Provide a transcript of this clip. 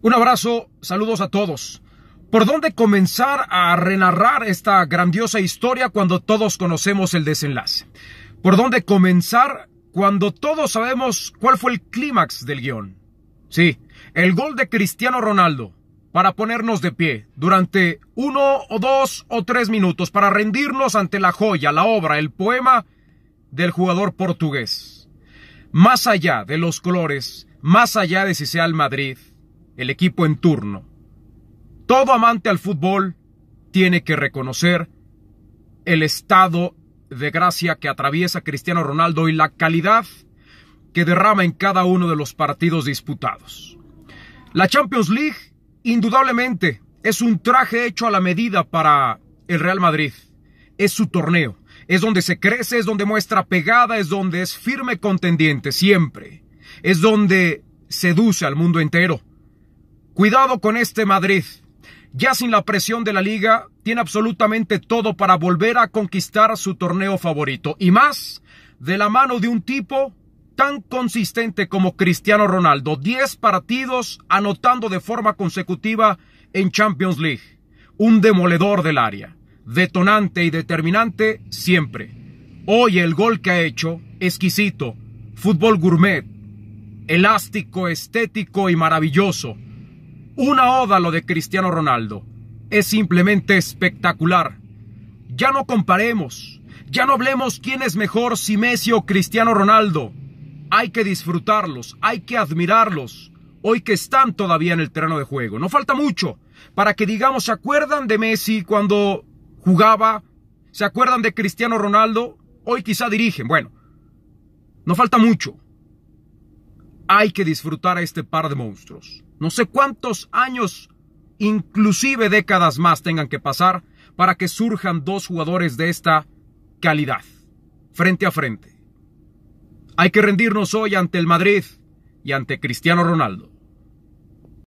Un abrazo, saludos a todos. ¿Por dónde comenzar a renarrar esta grandiosa historia cuando todos conocemos el desenlace? ¿Por dónde comenzar cuando todos sabemos cuál fue el clímax del guión? Sí, el gol de Cristiano Ronaldo para ponernos de pie durante uno o dos o tres minutos para rendirnos ante la joya, la obra, el poema del jugador portugués. Más allá de los colores, más allá de si sea el Madrid, el equipo en turno. Todo amante al fútbol tiene que reconocer el estado de gracia que atraviesa Cristiano Ronaldo y la calidad que derrama en cada uno de los partidos disputados. La Champions League, indudablemente, es un traje hecho a la medida para el Real Madrid. Es su torneo. Es donde se crece, es donde muestra pegada, es donde es firme contendiente siempre. Es donde seduce al mundo entero. Cuidado con este Madrid. Ya sin la presión de la liga, tiene absolutamente todo para volver a conquistar su torneo favorito. Y más de la mano de un tipo tan consistente como Cristiano Ronaldo. 10 partidos anotando de forma consecutiva en Champions League. Un demoledor del área. Detonante y determinante siempre. Hoy el gol que ha hecho, exquisito. Fútbol gourmet. Elástico, estético y maravilloso una oda lo de Cristiano Ronaldo. Es simplemente espectacular. Ya no comparemos, ya no hablemos quién es mejor, si Messi o Cristiano Ronaldo. Hay que disfrutarlos, hay que admirarlos, hoy que están todavía en el terreno de juego. No falta mucho para que digamos, ¿se acuerdan de Messi cuando jugaba? ¿Se acuerdan de Cristiano Ronaldo? Hoy quizá dirigen. Bueno, no falta mucho hay que disfrutar a este par de monstruos. No sé cuántos años, inclusive décadas más tengan que pasar para que surjan dos jugadores de esta calidad, frente a frente. Hay que rendirnos hoy ante el Madrid y ante Cristiano Ronaldo.